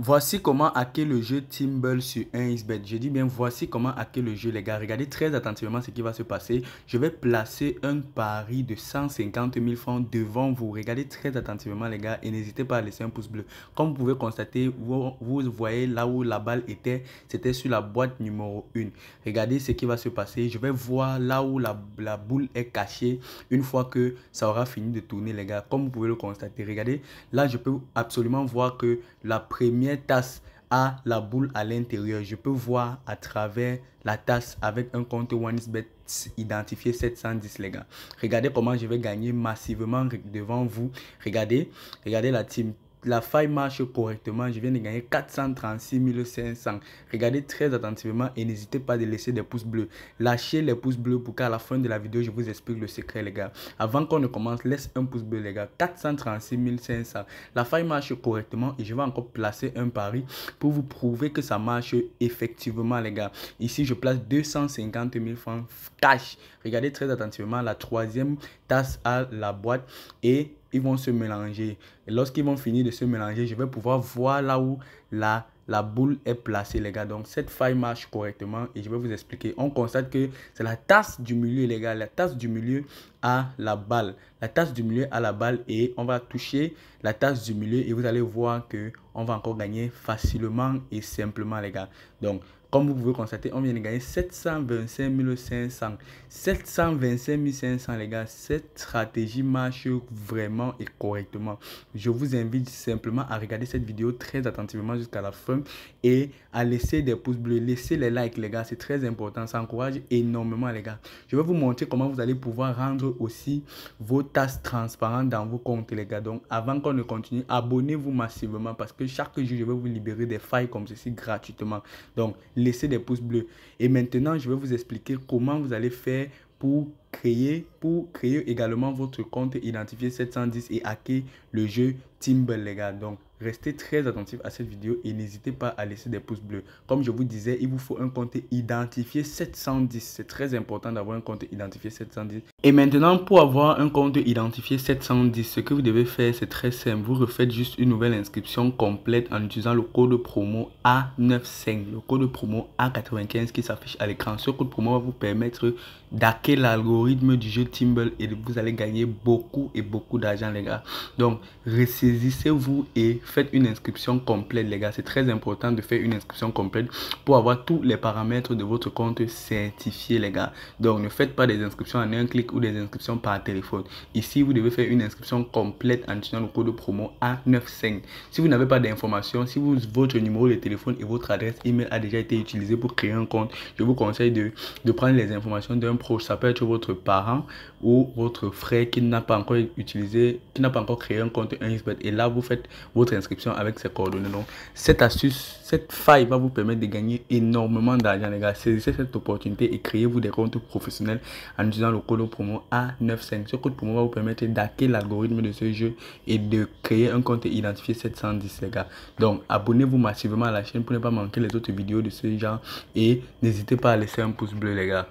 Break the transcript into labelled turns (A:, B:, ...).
A: Voici comment hacker le jeu Timble sur un xbet Je dis bien voici comment hacker le jeu les gars. Regardez très attentivement ce qui va se passer. Je vais placer un pari de 150 000 francs devant vous. Regardez très attentivement les gars et n'hésitez pas à laisser un pouce bleu. Comme vous pouvez constater, vous, voyez là où la balle était, c'était sur la boîte numéro 1. Regardez ce qui va se passer. Je vais voir là où la, la boule est cachée une fois que ça aura fini de tourner les gars. Comme vous pouvez le constater, regardez, là je peux absolument voir que la première tasse à la boule à l'intérieur. Je peux voir à travers la tasse avec un compte bet identifié 710 les gars. Regardez comment je vais gagner massivement devant vous. Regardez, regardez la team la faille marche correctement, je viens de gagner 436 500. Regardez très attentivement et n'hésitez pas à laisser des pouces bleus. Lâchez les pouces bleus pour qu'à la fin de la vidéo, je vous explique le secret, les gars. Avant qu'on ne commence, laisse un pouce bleu, les gars. 436 500. La faille marche correctement et je vais encore placer un pari pour vous prouver que ça marche effectivement, les gars. Ici, je place 250 000 francs cash. Regardez très attentivement la troisième tasse à la boîte et ils vont se mélanger. Et lorsqu'ils vont finir de se mélanger, je vais pouvoir voir là où la la boule est placée, les gars. Donc, cette faille marche correctement et je vais vous expliquer. On constate que c'est la tasse du milieu, les gars. La tasse du milieu à la balle. La tasse du milieu à la balle et on va toucher la tasse du milieu et vous allez voir que on va encore gagner facilement et simplement, les gars. Donc, comme vous pouvez constater, on vient de gagner 725 500. 725 500, les gars. Cette stratégie marche vraiment et correctement. Je vous invite simplement à regarder cette vidéo très attentivement jusqu'à la fin et à laisser des pouces bleus, laisser les likes, les gars, c'est très important. Ça encourage énormément, les gars. Je vais vous montrer comment vous allez pouvoir rendre aussi vos tasses transparentes dans vos comptes, les gars. Donc, avant qu'on ne continue, abonnez-vous massivement parce que chaque jour, je vais vous libérer des failles comme ceci gratuitement. Donc, laissez des pouces bleus. Et maintenant, je vais vous expliquer comment vous allez faire pour créer, pour créer également votre compte, identifié 710 et hacker le jeu Timber les gars. Donc, restez très attentifs à cette vidéo et n'hésitez pas à laisser des pouces bleus. Comme je vous disais, il vous faut un compte identifié 710. C'est très important d'avoir un compte identifié 710. Et maintenant, pour avoir un compte identifié 710, ce que vous devez faire, c'est très simple. Vous refaites juste une nouvelle inscription complète en utilisant le code promo A95, le code promo A95 qui s'affiche à l'écran. Ce code promo va vous permettre d'hacker l'algo rythme du jeu Timble et vous allez gagner beaucoup et beaucoup d'argent, les gars. Donc, ressaisissez-vous et faites une inscription complète, les gars. C'est très important de faire une inscription complète pour avoir tous les paramètres de votre compte certifié les gars. Donc, ne faites pas des inscriptions en un clic ou des inscriptions par téléphone. Ici, vous devez faire une inscription complète en utilisant le code promo A95. Si vous n'avez pas d'informations, si vous, votre numéro de téléphone et votre adresse email a déjà été utilisé pour créer un compte, je vous conseille de, de prendre les informations d'un proche. Ça peut être votre parents ou votre frère qui n'a pas encore utilisé, qui n'a pas encore créé un compte unisbet Et là, vous faites votre inscription avec ses coordonnées. Donc, cette astuce, cette faille va vous permettre de gagner énormément d'argent, les gars. Saisissez cette opportunité et créez-vous des comptes professionnels en utilisant le code promo A95. Ce code promo va vous permettre d'hacker l'algorithme de ce jeu et de créer un compte identifié 710, les gars. Donc, abonnez-vous massivement à la chaîne pour ne pas manquer les autres vidéos de ce genre et n'hésitez pas à laisser un pouce bleu, les gars.